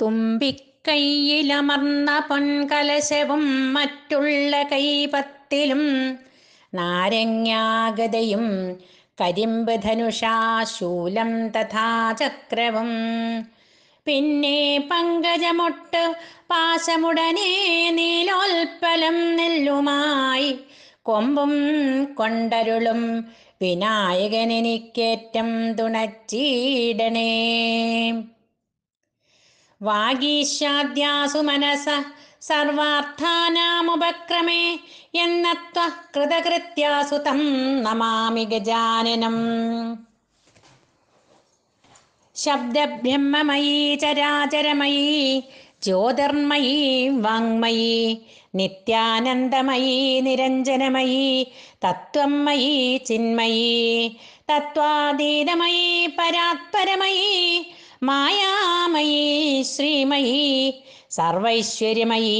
തുമ്പിക്കൈയിലമർന്ന പൊൻകലശവും മറ്റുള്ള കൈപത്തിലും നാരങ്ങാഗതയും കരിമ്പ് ധനുഷാ ശൂലം തഥാ ചക്രവും പിന്നെ പങ്കജമൊട്ട് പാശമുടനെ നീലോൽപ്പലം നെല്ലുമായി കൊമ്പും കൊണ്ടരുളും വിനായകനെനിക്കേറ്റം തുണച്ചീടണേ വാഗീശാദ്യാസു മനസ സർവാർത്ഥാനാമുപക്രമേ എന്നത്വ കൃതകൃത്യാസു തം നമാമി ഗജാനനം ശബ്ദബ്രഹ്മമയീ ചരാചരമയീ ജ്യോതിർമയീ വാങ്മയീ നിത്യാനന്ദമയീ നിരഞ്ജനമയീ തത്വം മയീ ചിന്മയീ തത്വാതീതമയീ പരാത്പരമയീ മായാമയീ ശ്രീമയീ സർവൈശ്വര്യമയീ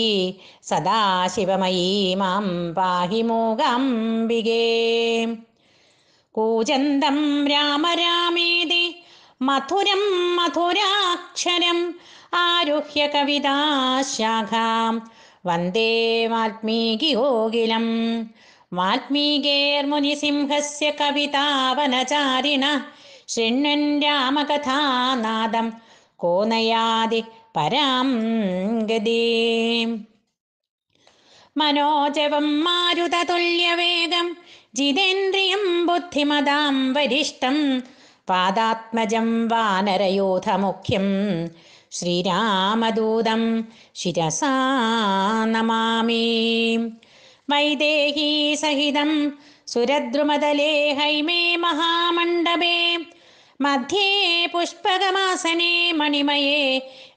സദാശിവമയീ മാം പാഹി മൂകാംബികേ കൂജന്തം രാമ രാമേതി മധുരം മധുരാക്ഷരം ആരുഹ്യ കവിതാശാഖാം വന്ദേ വാൽമീകി ഗോകിലം വാൽമീകേർമുനിസിംഹസ്യ കവിതാവനചാരിണ ശൃണ്ണൻ രാമകഥാനാദം കോനയാതി പരാം ഗതീ മനോജവം മാരുതതുല്യവേഗം ജിതേന്ദ്രിയം ബുദ്ധിമതാം വരിഷ്ടം പാദാത്മജം മുഖ്യം ശ്രീരാമദൂതം ശിരസാ വൈദേഹീ സഹിതം സുരദ്രുമതലേ ഹൈമേ മഹാമണ്ഡപേ मध्ये पुष्पगमासने मणिमये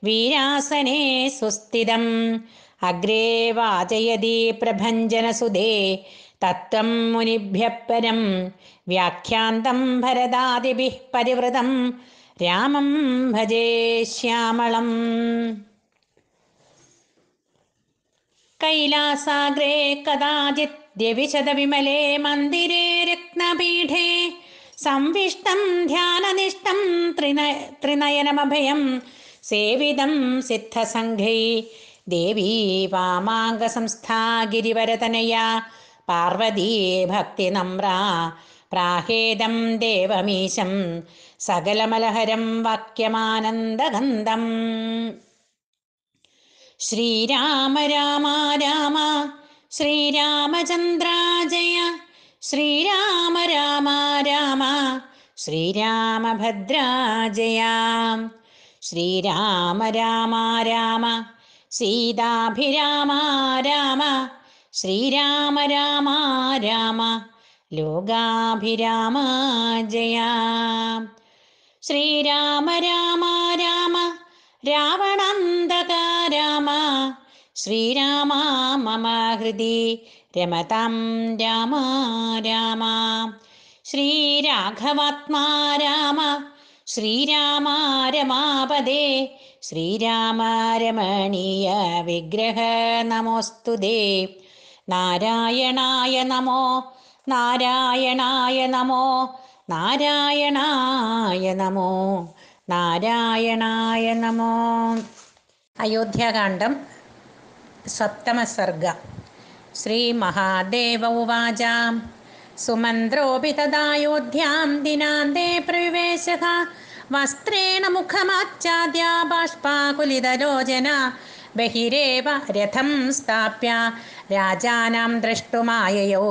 वीरासने सुस्थितम् अग्रे वाचयदि प्रभञ्जनसुदे प्रभञ्जनसुधे तत्त्वं परं व्याख्यान्तं भरदादिभिः परिवृतं रामं भजे श्यामलम् कैलासाग्रे द्यविशदविमले मन्दिरे रत्नपीठे സംവിഷ്ടം ധ്യാനനിഷ്ടം ത്രിന ത്രിനയനമഭയം സേവിതം സിദ്ധസംഘൈ ദേവീ സംസ്ഥാ ഗിരിവരതനയ പാർവതീ ഭക്തി നമ്ര പ്രാഹേദം ദേവമീശം സകലമലഹരം വാക്യമാനന്ദഗന്ധം ശ്രീരാമ രാമ രാമ ശ്രീരാമചന്ദ്രാജയ ശ്രീരാമ രാമ രാമ ശ്രീരാമഭദ്രാജയാം ശ്രീരാമ രാമ രാമ സീതാഭിരാമ രാമ ശ്രീരാമ രാമ രാമ ലോകാഭിരാമ ജയാം ശ്രീരാമ രാമ രാമ രാവണന്തക രാമ ശ്രീരാമ മമ ഹൃദി രമതം രാമ രാമ ശ്രീരാഘവാത്മാ രാമ ശ്രീരാമ രമാപദേ ശ്രീരാമ രമണീയ വിഗ്രഹ നമോസ്തുതേ നാരായണായ നമോ നാരായണായ നമോ നാരായണായ നമോ നാരായണായ നമോ അയോധ്യാകാന്ഡം सप्तमसर्ग श्रीमहादेव उवाच सुमन्त्रोऽपि तदायोध्यां दिनान्ते प्रवेशः वस्त्रेण मुखमाच्छाद्या बाष्पाकुलितलोचना बहिरेव रथं स्थाप्य राजानं द्रष्टुमाययो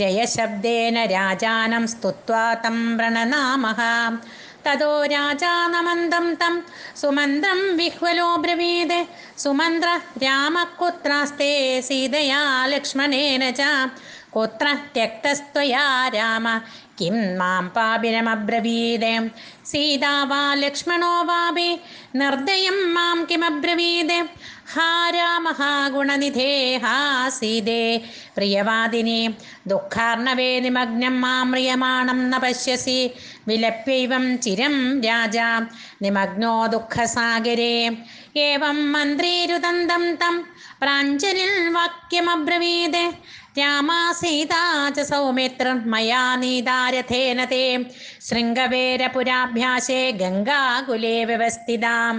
जयशब्देन राजानं स्तुत्वा तं प्रणनामः തതോ രാജാനമന്ദം തം സുമന്ത്രം വിഹ്വലോ ബ്രവീത് സുമന്ത്ര കുത്രാസ്തേ സീതയാ ലക്ഷ്മണേന ച കുത്ര രക്തസ്ത്വയാ രാമ കിം മാം പാപിരമബ്രവീത് സീതാ വാ ലക്ഷ്മണോ വാപി നിർദ്ദയം മാം കിമബ്രവീത് ഹാരാമഹാഗുണനിധേ പ്രിയവാദിനി ദുഃഖാർണവേ നിമഗ്നം മാമ്രിയമാണം ന പശ്യസി വിലപ്യൈവം ചിരം രാജ നിമഗ്നോ ദുഃഖസാഗരേ ഏവം മന്ത്രീരുദന്തം തം പ്രാഞ്ജലിൽ വാക്യമബ്രവീത് രാമാസീതാ ച മയാ നീതാരഥേന ശൃംഗവേരപുരാഭ്യാസേ ഗംഗാകുലേ വ്യവസ്ഥിതാം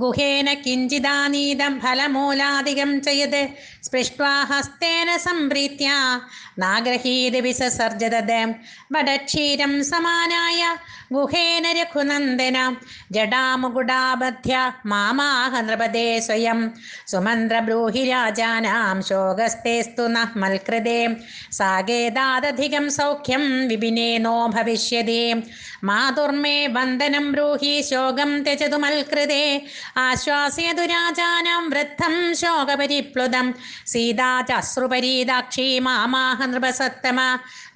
ഗുഹേന കിഞ്ചിദാനീതം ഫലമൂലാധികം ചെയ്ത് സ്പൃഷ്ട്വാ ഹസ്തേന സംപ്രീത്യ നാഗ്രഹീത് വിസസർജതത് വടക്ഷീരം സമാനായ ഗുഹേന രഘുനന്ദന ജഡാമുകുടാബധ്യ മാമാഹ നൃപദേ സ്വയം ബ്രൂഹി രാജാനാം ശോകസ്തേസ്തു നഹ്മൽകൃതേ സാഗേദാദധികം സൗഖ്യം വിപിനേ നോ ഭവിഷ്യതേ മാതുർമേ വന്ദനം ബ്രൂഹി ശോകം ത്യജതു മൽകൃതേ ആശ്വാസേ ദുരാജാനം വൃദ്ധം ശോകപരിപ്ലുതം സീതാചശ്രുപരീതാക്ഷി മാമാഹ നൃപസത്തമ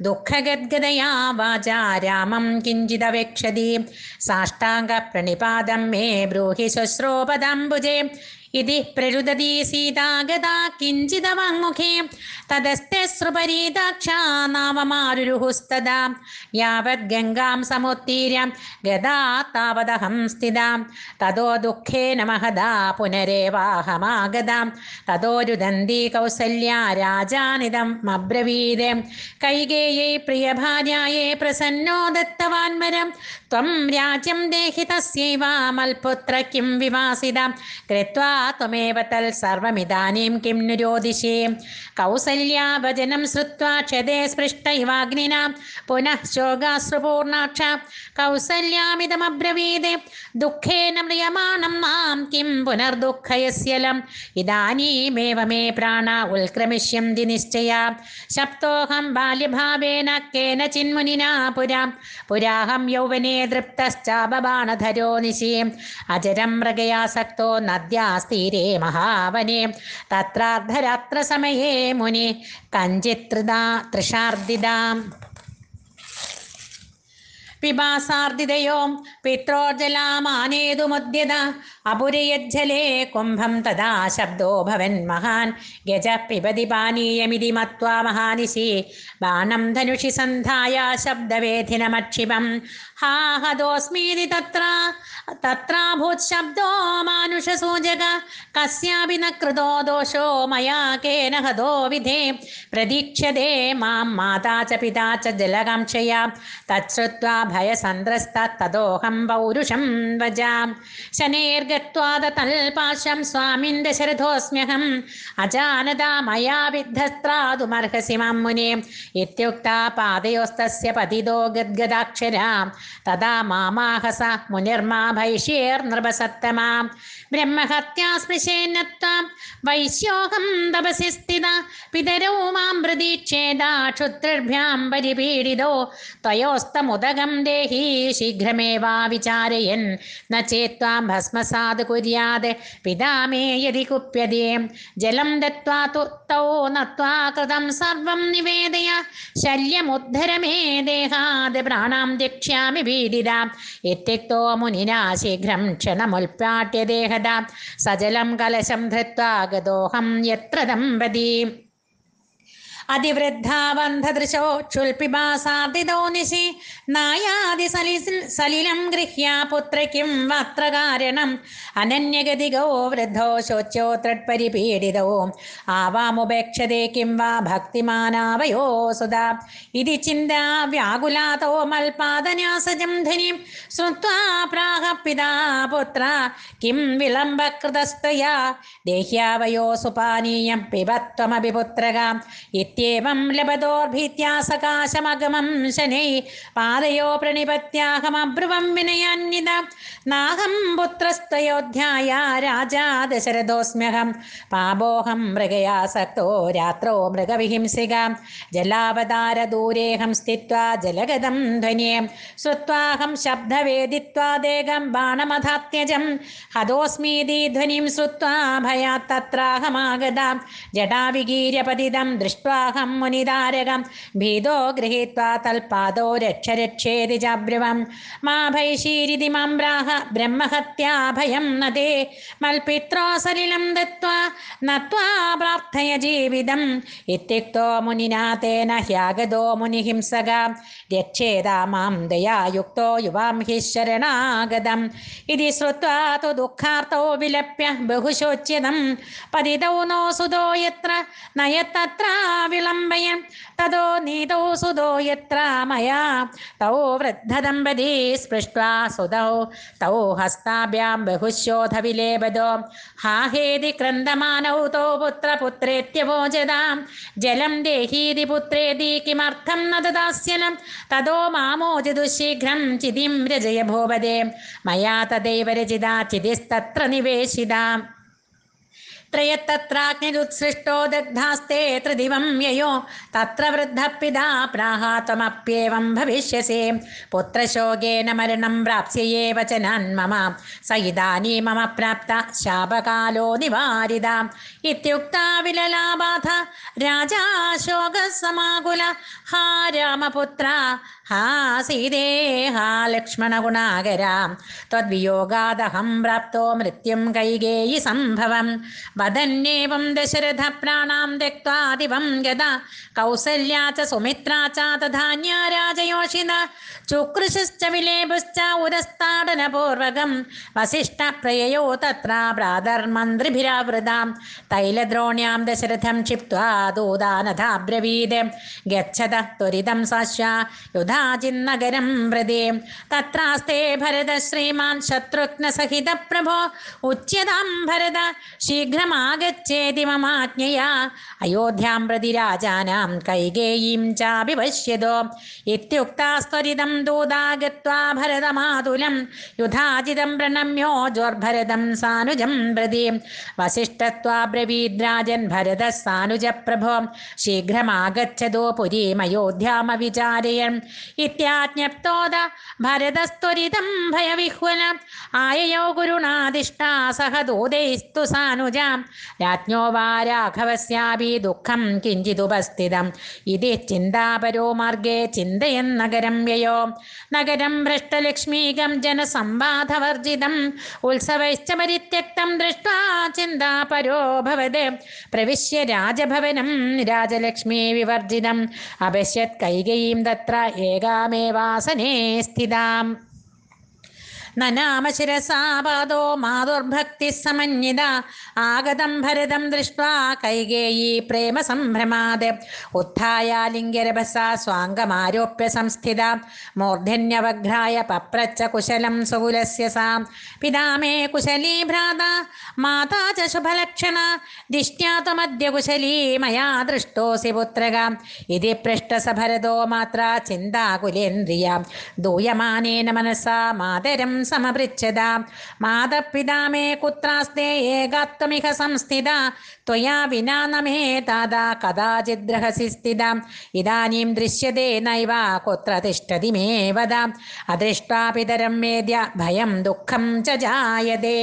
ദുഃഖഗദ്ഗതയാ വാച രാമം കിഞ്ചിതവേക്ഷതി സാഷ്ടാംഗ പ്രണിപാദം മേ ബ്രൂഹി ഭുജേ ഇതി സീതാഗത കിഞ്ചിത വാങ്മുഖേ സമുത്തീര്യ ഗതാ താവദഹം സ്ഥിതാം തതോ ദുഃഖേന മഹദാ പുനരേവാഹമാഗതാം തതോ കൗസല്യ രാജാനിതം അബ്രവീത് കൈകേയേ പ്രിയഭാര്യായേ പ്രസന്നോ ദത്തവാൻമരം त्वं राज्यं देहि तस्यैवामल्पुत्र किं विवासिता कृत्वा त्वमेव तल् सर्वमिदानीं किं निरोदिषि कौसल्याभजनं श्रुत्वा क्षदे स्पृष्टैवाग्निना पुनः शोगाश्रुपूर्णाक्ष कौसल्यामिदमब्रवीदे दुःखेन म्रियमाणं मां किं पुनर्दुःखयस्यलम् इदानीमेव मे प्राणा उल्क्रमिष्यन्ति निश्चया शप्तोऽहं बाल्यभावेन केनचिन्मुनिना पुरा पुराहं यौवने തൃപ്തശ്ചാപബാണധരോ നിശി അജരം മൃഗയാസക്തോ നദ്യാസ്തീരേ മഹാവനെ തത്രാർദ്ധരാത്രസമയേ മുനി കഞ്ചിത്രിതാ തൃഷാർദിതാം പിബാസാർദിതയോ പിത്രോർജലാമാനേതുമുദ്യത അപുരയജ്ജലേ കുംഭം തദാ ശബ്ദോ ഭവൻ മഹാൻ ഗജ പിബതി പാനീയമിതി മത്വാ മഹാനിശി ബാണം ധനുഷി സന്ധായ ശബ്ദവേധിനമക്ഷിപം हाहदोऽस्मीति तत्र तत्राभूत् शब्दो मानुषसूचक कस्यापि न कृतो दोषो मया केन हदो विधे प्रदीक्षते मां माता च पिता च जलकाङ्क्षया तच्छ्रुत्वा भयसन्द्रस्तत्तदोऽहं पौरुषं भजा शनेर्गत्वा ततल्पाशं स्वामिन् दशरथोऽस्म्यहम् अजानता मया विद्धस्त्रातुमर्हसि मां मुने इत्युक्ता पादयोस्तस्य पतितो गद्गदाक्षरा തഥാ മാമാഹസ മുനിർമാ ഭൈഷ്യേർനൃപസത്തമാം ബ്രഹ്മഹത്യാസ്പൃശേനത്വാം വൈശ്യോഹം തപസി സ്ഥിത പിതരോ മാം പ്രതീക്ഷേതാക്ഷുത്രിഭ്യാം പരിപീഡിതോ ത്വയോസ്തമുദകം ദേഹി ശീഘ്രമേവാ വിചാരയൻ ന ചേത്വാം ഭസ്മസാദ് കുര്യാത് പിതാമേ യതി കുപ്യതേ ജലം ദത്വാ തോ നത്വാ കൃതം സർവം നിവേദയ ശല്യമുദ്ധരമേ ദേഹാത് പ്രാണാം രക്ഷ്യാമി വിപീഡിതാം എത്യക്തോ മുനിനാ ശീഘ്രം ക്ഷണമുൽപ്പാട്യ സജലം കലശം ധൃത്വാ ഗതോഹം യത്ര ദമ്പതീം അതിവൃദ്ധാബന്ധദൃശോക്ഷുൽപിബാസാർദിതോ നിശി നായാതി സലിലം ഗൃഹ്യ പുത്രയ്ക്കും വസ്ത്രകാരണം അനന്യഗതികോ വൃദ്ധോ ശോച്യോ തൃട്പരിപീഡിതോ ആവാമുപേക്ഷതേ കിം വാ ഭക്തിമാനാവയോ സുത ഇതി ചിന്ത വ്യാകുലാതോ മൽപാദന്യാസജം ധനി ശ്രുത്വാ പ്രാഹ പിതാ പുത്ര കിം വിളംബകൃതസ്തയാ ദേഹ്യാവയോ സുപാനീയം പിബത്വമഭിപുത്രക इत्येवं लभतोर्भीत्या सकाशमगमं शनैः पादयो प्रणिपत्याहमब्रुवं विनयान्निदा नाहं पुत्रस्तयोध्याय राजा दशरथोऽस्म्यहं पापोऽहं मृगयासक्तो रात्रो मृगविहिंसिका जलावतारदूरेऽहं स्थित्वा जलगदं ध्वने श्रुत्वाहं देगं बाणमधात्यजं हतोऽस्मीति ध्वनिं श्रुत्वा भयात् भयात्तत्राहमागदा जटाविगीर्यपतितं दृष्ट्वा ഗൃഹീത്വാഹം മുനിതാരകം ഭീതോ ഗൃഹീത്വാ തൽപാദോ രക്ഷ രക്ഷേതി ചബ്രുവം മാ ഭൈഷീരിതി മാം ബ്രാഹ ബ്രഹ്മഹത്യാഭയം നദേ മൽപിത്രോ സലിലം ദത്വാ നത്വാ പ്രാർത്ഥയ ജീവിതം ഇത്യുക്തോ മുനിനാ തേന ഹ്യാഗതോ മുനിഹിംസക ध्यक्षेदामां दयायुक्तो युवां हि शरणागतम् इति श्रुत्वा तु दुःखार्तौ विलप्य बहुशोच्यतं पतितौ नो सुतो यत्र न यत्तत्रा विलम्बयन् ततो नीतौ सुतो यत्र मया तौ वृद्धदम्पती स्पृष्ट्वा सुतौ तौ हस्ताभ्यां बहुशोधविलेबदो हाहेति क्रन्दमानौ तौ पुत्रपुत्रेत्यवोचतां जलं देहीति पुत्रेति किमर्थं न ददास्यनं ततो मामोचतु शीघ्रं चिदिं रजय भूपदे मया तदैव रचिता चिदिस्तत्र निवेशिता त्रयत्तत्राग्निरुत्सृष्टो दग्धास्ते त्रिदिवं ययो तत्र वृद्धपिदा प्राहा त्वमप्येवं भविष्यसे पुत्रशोकेन मरणं प्राप्स्य वचनान् मम नान्म स इदानी मम प्राप्ता शापकालो निवारिदा इत्युक्ता विलला राजा शोकः हा रामपुत्रा हा सीदेहा लक्ष्मणगुणागरा त्वद्वियोगादहम् प्राप्तो मृत्युं गैगेयि सम्भवम् വദന്യേവം ദശരഥ പ്രാണാം ദഗ്ധ്വാ ദിവം ഗത കൗസല്യാ ച സുമിത്രാ ച തധാന്യ രാജയോഷിന ചുക്രശിശ്ച വിലേപുശ്ച ഉദസ്താടന പൂർവകം വസിഷ്ഠ പ്രയയോ തത്ര ഭ്രാതർ മന്ത്രിഭിരാവൃതാം തൈലദ്രോണ്യാം ദശരഥം ക്ഷിപ്വാ ദൂതാനഥാബ്രവീത് ഗച്ഛത ത്വരിതം സാശ്യ യുധാചിന്നഗരം പ്രതി തത്രാസ്തേ ഭരത ശ്രീമാൻ ശത്രുഘ്ന സഹിത പ്രഭോ ഉച്യതാം ഭരത ശീഘ്രം ശീഘ്രമാഗച്ഛേതി മമാജ്ഞയാ അയോധ്യാം പ്രതി രാജാനാം കൈകേയീം ചാപി പശ്യതോ ഇത്യുക്താസ്ത്വരിതം ദൂതാഗത്വാ ഭരതമാതുലം യുധാജിതം പ്രണമ്യോ ജ്വർഭരതം സാനുജം പ്രതി വസിഷ്ഠത്വാബ്രവീദ്രാജൻ ഭരത സാനുജ പ്രഭോ ശീഘ്രമാഗച്ഛതോ പുരീമയോധ്യാമവിചാരയൻ ഇത്യാജ്ഞപ്തോദ ഭരതസ്ത്വരിതം ഭയവിഹ്വല ആയയോ ഗുരുണാദിഷ്ടാ സഹ ദൂതൈസ്തു സാനുജാം രാജ്ഞോ വാ രാഘവസ്യാപി ദുഃഖം കിഞ്ചിതുപസ്ഥിതം ഇതി ചിന്താപരോ മാർഗേ ചിന്തയൻ നഗരം വ്യയോ നഗരം ഭ്രഷ്ടലക്ഷ്മീകം ജനസംവാദവർജിതം ഉത്സവൈശ്ച പരിത്യക്തം ദൃഷ്ട്വാ ചിന്താപരോ ഭവത് പ്രവിശ്യ രാജഭവനം രാജലക്ഷ്മി വിവർജിതം അപശ്യത് കൈകയും തത്ര ഏകാമേവാസനേ സ്ഥിതാം നനാമശിരസാപാദോ മാതുർഭക്തിസമന്വിത ആഗതം ഭരതം ദൃഷ്ട്വാ കൈകേയി പ്രേമ സംഭ്രമാത് ഉത്ഥായ ലിംഗരഭസ സ്വാംഗമാരോപ്യ സംസ്ഥിത മൂർധന്യവഘ്രായ പപ്രച്ച കുശലം സുകുലസ്യ സാ പിതാമേ കുശലീ ഭ്രാത മാതാ ച ശുഭലക്ഷണ ദിഷ്ട്യാത്വമദ്യ കുശലീ മയാ ദൃഷ്ടോസി പുത്രക ഇതി ഭരതോ മാത്ര ചിന്താകുലേന്ദ്രിയ ദൂയമാനേന മനസാ മാതരം സമപൃച്ഛത മാതപിതാ മേ കുത്രാസ്തേ ഏകാത്വമിഹ സംസ്ഥിത ത്വയാ വിനാ നമേ താതാ കഥാചിദ്രഹസി സ്ഥിത ഇതാനീം ദൃശ്യതേ നൈവ കുത്ര തിഷ്ടതി മേ വദ അദൃഷ്ടാപിതരം മേദ്യ ഭയം ദുഃഖം ച ജായതേ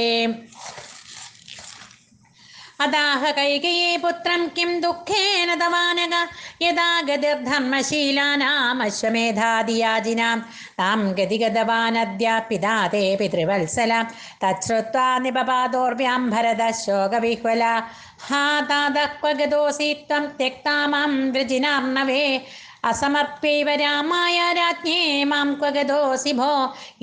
अदाह कैकेये पुत्रं किं दुःखेन दवानग यदा गतिर्धर्मशीलानामश्वमेधादियाजिनां तां गतिगतवानद्या पिता ते पितृवत्सला तच्छ्रुत्वा निपपादोर्भ्यां भरतः शोकविह्वला हा तादः क्व गतोऽसि त्वं त्यक्ता मां वृजिनां नवे असमर्प्यैव रामाय राज्ञे मां क्वगदोऽसि भो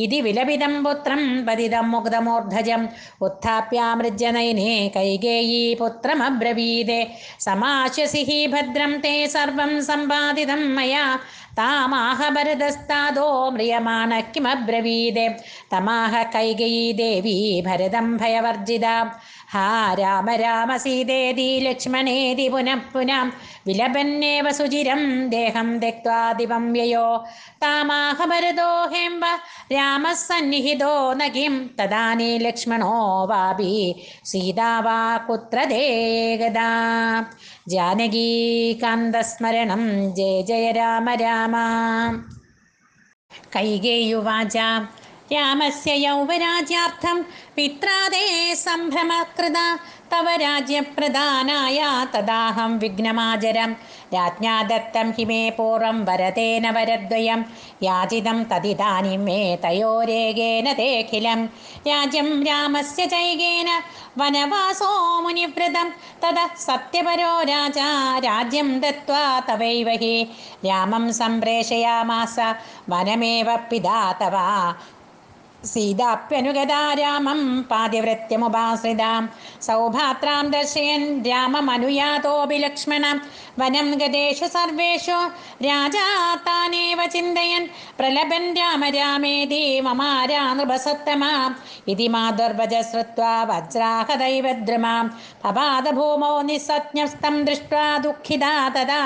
इति विलपितं पुत्रं पतितं मुग्धमूर्धजम् उत्थाप्या कैकेयी कैगेयी पुत्रमब्रवीदे हि भद्रं ते सर्वं सम्पादितं मया तामाह भरदस्तादो म्रियमाण किमब्रवीदे तमाह कैकेयी देवी भरदं भयवर्जिता ഹാ രാമ രാമ സീതേതി ലക്ഷ്മണേതി പുനഃ പുനം വിലപന്നേവ സുചിരം ദേഹം ദഗ്ധ്വാദിപം വ്യയോ താമാഹമരുതോ ഹേംബ രാമ സന്നിഹിതോ നകിം തദാനി ലക്ഷ്മണോ വാപി സീതാ വാ കുത്ര ദേഗദാ ജാനകീകാന്തസ്മരണം ജയ ജയ രാമ രാമ കൈകേയുവാച രാമസ്യ യൗവരാജ്യാർത്ഥം പിത്രാതേ സംഭ്രമകൃത തവ രാജ്യപ്രധാനായ തദാഹം വിഘ്നമാചരം രാജ്ഞാ ദത്തം ഹിമേ പൂർവം വരതേന വരദ്വയം യാചിതം തതിദാനിം മേ തയോരേകേന തേഖിലം രാജ്യം രാമസ്യ ജൈകേന വനവാസോ മുനിവ്രതം തത സത്യപരോ രാജാ രാജ്യം ദത്വാ തവൈവ ഹി രാമം സംപ്രേഷയാമാസ വനമേവ പിതാ തവ സീതാപ്യനുഗതാ രാമം പാതിവ്രത്യമുപാശ്രിതാം സൗഭാത്രാം ദർശയൻ രാമമനുയാതോപി ലക്ഷ്മണം വനം ഗതേഷു സർവേഷു രാജാ താനേവ ചിന്തയൻ പ്രലഭൻ രാമ രാമേ മമാരാ നൃപസത്തമാം ഇതി മാധുർവജ ശ്രുത്വാ വജ്രാഹദൈവദ്രുമാം പപാദഭൂമോ നിസ്സജ്ഞസ്തം ദൃഷ്ട ദുഃഖിതാ തദാ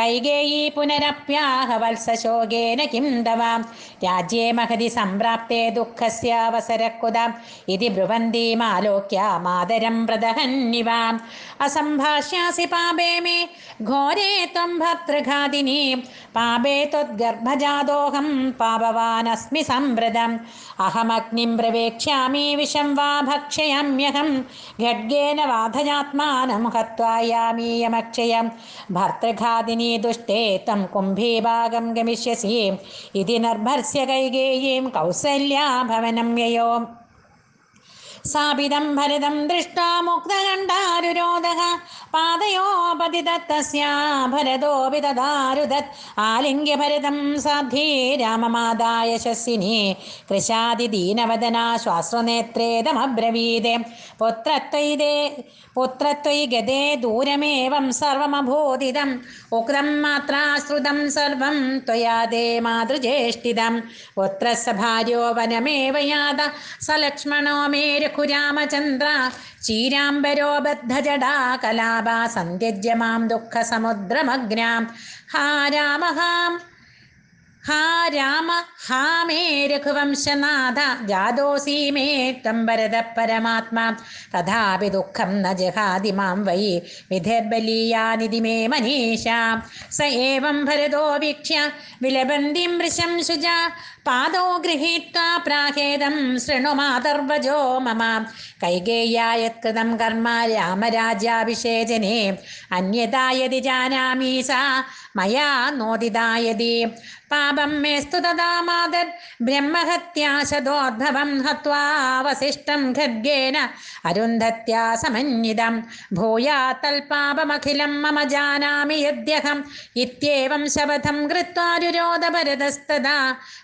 കൈകേയി പുനരപ്യാഹ വത്സശോകേന കിം തവാം രാജ്യേ മഹതി സംപ്രാപ്തേ ദുഃഖസ്യാവസരക്കുതാം ഇതി ബ്രുവന്തീമാലോക്യ മാതരം പ്രദഹന്നിവാം അസംഭാഷ്യാസി പാപേ മേ घोरे त्वं भर्तृघादिनी त्वद्गर्भजादोऽहं पापवानस्मि सम्मृदम् अहमग्निं प्रवेक्ष्यामि विषं वा भक्षयाम्यहं घड्गेन वाधयात्मानं हत्वा यामीयमक्षयं भर्तृघादिनी दुष्टे तं कुम्भीभागं गमिष्यसि इति नर्भर्स्य गैगेयीं कौसल्याभवनं ययो सापिदं भरदं दृष्टाण्डारुरोदः पादयोपदिदत्तस्य भरतोऽपि ददारुदत् आलिङ्ग्यभरतं साध्वी राममादाय शस्विनी कृशादिदीनवदना श्वास्वनेत्रेदमब्रवीदे पुत्रत्वयिदे पुत्रत्वयि गदे दूरमेवं सर्वमभोदिदम् उक्तं मात्राश्रुतं सर्वं त्वया दे मातृज्येष्ठिदं पुत्रस्य भार्यो वनमेव याद स लक्ष्मणो मेरुखुरामचन्द्र चीराम्बरो बद्धजडा कला സന്ത്യജ്യമാം ദുഃഖസമുദ്രമഗ്നാം ഹാരാമഹാം ഹാ രാമ ഹാ മേ രഘുവംശനാഥ ജാതോസി മേ ത്വം പരമാത്മാ തഥാപി ദുഃഖം ന ജഹാതി മാം വൈ വിധർബലീയാനിതി മേ മനീഷ സ ഏവം ഭരതോ വീക്ഷ്യ വിലബന്തിം വൃശം ശുജ പാദോ ഗൃഹീത്വാ പ്രാഹേദം ശൃണു മാതർവജോ മമ കൈകേയായത്കൃതം കർമ്മ രാമരാജ്യാഭിഷേചനെ അന്യതായതി ജാനാമി സ മയാ നോദിതായതി പാപം മേസ്തു തദാമാതത് ബ്രഹ്മഹത്യാശതോദ്ഭവം ഹത്വാവശിഷ്ടം ഖദ്ഗേന അരുന്ധത്യാ സമന്വിതം പാപമഖിലം മമ ജാനാമി യദ്യഹം ഇത്യേവം ശപഥം കൃത്വാരുരോധഭരതസ്തദാ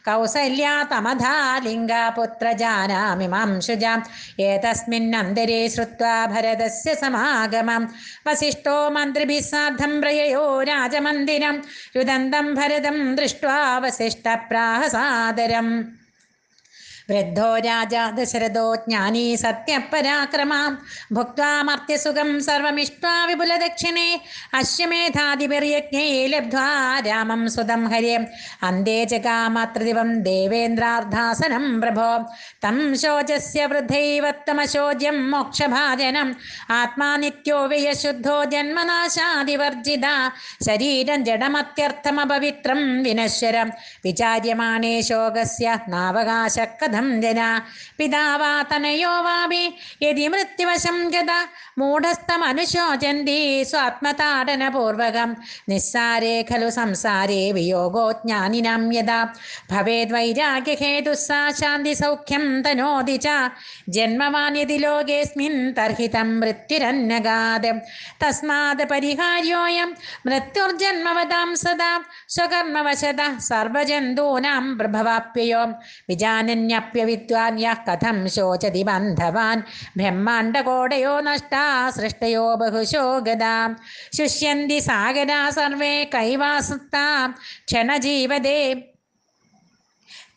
കൗസല്യാ തമധാലിംഗ പുത്ര ജാനാമി മാം ശുജാം ഏതസ്മിൻ അന്തരെ ശ്രുത്വാ ഭരതസ്യ സമാഗമം വസിഷ്ഠോ മന്ത്രിഭിസാർദ്ധം പ്രയയോ രാജമന്ദിരം രുദന്തം ഭരതം ദൃഷ്ട സർവാവശിഷ്ടപ്രാഹസാദരം वृद्धो राजा दशरथो ज्ञानी सत्यपराक्रमा भुक्त्वा मर्त्यसुखं सर्वमिष्ट्वा विपुलदक्षिणे अश्वमेधादिभिर्यज्ञे लब्ध्वा रामं सुतं हरे अन्ते जगामत्रिदिवं देवेन्द्रार्धासनं प्रभो तं शोचस्य वृद्धैवत्तमशोज्यं मोक्षभाजनम् आत्मा नित्यो व्ययशुद्धो जन्मनाशादिवर्जिता शरीरं जडमत्यर्थमपवित्रं विनश्वरं विचार्यमाणे शोकस्य नावकाशकथम् സഞ്ജന പിതാവാ തനയോ വാപി യതി മൃത്യുവശം ഗത മൂഢസ്ഥമനുശോചന്തി സ്വാത്മതാടനപൂർവകം നിസ്സാരേ ഖലു സംസാരേ വിയോഗോ ജ്ഞാനിനാം യഥാ ഭവേദ് വൈരാഗ്യഹേതു ശാന്തി സൗഖ്യം തനോതി ച ജന്മമാന്യതി ലോകേസ്മിൻ തർഹിതം മൃത്യുരന്നഗാത് തസ്മാത് പരിഹാര്യോയം മൃത്യുർജന്മവതാം സദാ സ്വകർമ്മവശത സർവജന്തൂനാം പ്രഭവാപ്യയോ വിജാനന്യ प्राप्यविद्वान्यः कथं शोचति बान्धवान् ब्रह्माण्डकोडयो नष्टा सृष्टयो बहुशो गदा शुष्यन्ति सागरा सर्वे कैवासुत्ता क्षणजीवदे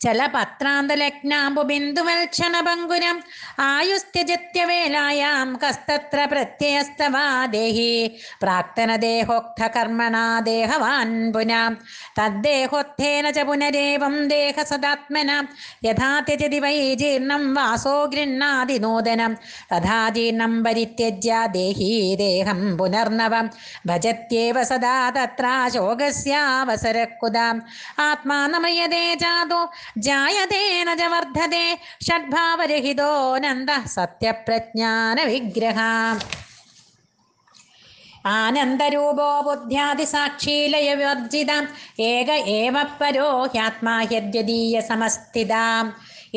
ചില ബിന്ദുവൽക്ഷണ പങ്കുരം ആയുസ്ത്യജത്യവേലായാം കസ്തത്ര പ്രത്യസ്തവാദേഹി പ്രാക്തന ദേഹോക്ത കർമ്മണാ ദേഹവാൻ പുനാം തദ്ദേഹോത്ഥേന ച പുനരേവം ദേഹസദാത്മന യഥാ त्यजति വൈ ജീർണം വാസോ ഗൃഹാതി നൂതനം തഥാ ജീർണം പരിത്യജ്യ ദേഹി ദേഹം പുനർനവം ഭജത്യേവ സദാ തത്രാശോകസ്യാവസരക്കുതാം ശോകസ്യാവസരക്കുതാം ആത്മാ നമയതേ ജായതേന ജവർദ്ധതേ ഷഡ്ഭാവരഹിതോ നന്ദ സത്യപ്രജ്ഞാന വിഗ്രഹ ആനന്ദരൂപോ ബുദ്ധ്യാദിസാക്ഷീലയവർജിതം ഏക ഏവ പരോ ഹ്യാത്മാ ഹ്യദ്യതീയ സമസ്തിതാം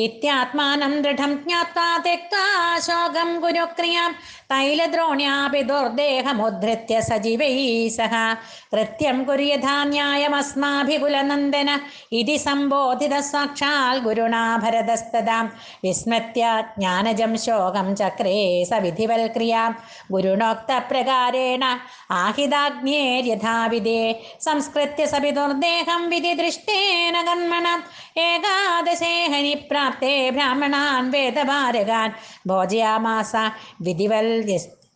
ഇത്യാത്മാനം ദൃഢം ജ്ഞാത്വാ തെക്വാ ശോകം ഗുരുക്രിയാം തൈലദ്രോണ്യാപിതോർദേഹമുദ്ധൃത്യ സജീവൈ സഹ കൃത്യം കുര്യഥാ ഇതി സംബോധിത സാക്ഷാൽ ഗുരുണാ ഭരതസ്തദാം വിസ്മൃത്യ ജ്ഞാനജം ശോകം ചക്രേ സവിധിവൽക്രിയാം ഗുരുണോക്തപ്രകാരേണ ആഹിതാഗ്നേര്യഥാവിധേ സംസ്കൃത്യ സവിതുർദേഹം ദൃഷ്ടേന കർമ്മണ ഏകാദശേഹനി പ്രാപ്തേ ബ്രാഹ്മണാൻ വേദഭാരകാൻ ഭോജയാമാസ വിധിവൽ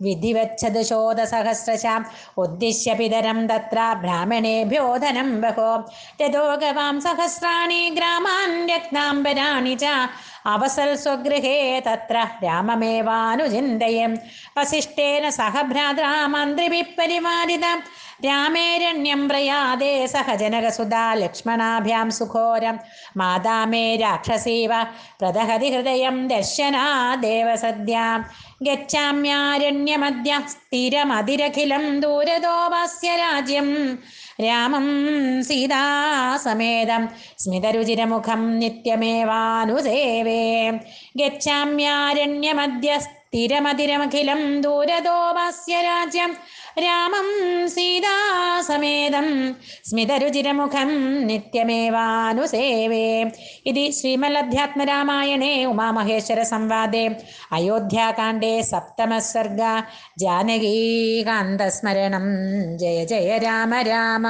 വിധിവച്ചത് ശോധസഹസ്രശാം ഉദ്ദിശ്യ പിതരം തത്ര ബ്രാഹ്മണേഭ്യോധനം ബഹോ രഥോഗവാം സഹസ്രാണി ഗ്രാമാൻ രത്നാംബരാണി ച അവസൽ സ്വഗൃഹേ തത്ര രാമമേവാനുചിന്തയം വസിഷ്ഠേന സഹ ഭ്രാതാ മന്ത്രിഭിः പരിവാരിതം രാമേരണ്യം പ്രയാതെ ജനകസുധാ ലക്ഷ്മണാഭ്യാം സുഘോരം മാതാമേ രാക്ഷസീവ പ്രദഹതി ഹൃദയം ദർശനാ ദേവസദ്യാം ഗാമ്യാരണ്യമദ്യ സ്ഥിരമതിരഖിലം ദൂരദോപാസ്യ രാജ്യം രാമം സീതാസമേതം സ്മിതരുചിരമുഖം നിത്യമേവാനുസേവേ ഗാമ്യാരണ്യമദ്യ സ്ഥിരമതിരമഖിലം ദൂരദോപാസ്യ രാജ്യം രാമം സീതാസമേതം സ്മിതരുചിരമുഖം നിത്യമേവാനുസേവേ ഇതി ശ്രീമലധ്യാത്മരാമായണേ ഉമാമഹേശ്വര സംവാദേ അയോധ്യാകാണ്ഡേ സപ്തമസർഗ ജാനകീകാന്തസ്മരണം ജയ ജയ രാമ രാമ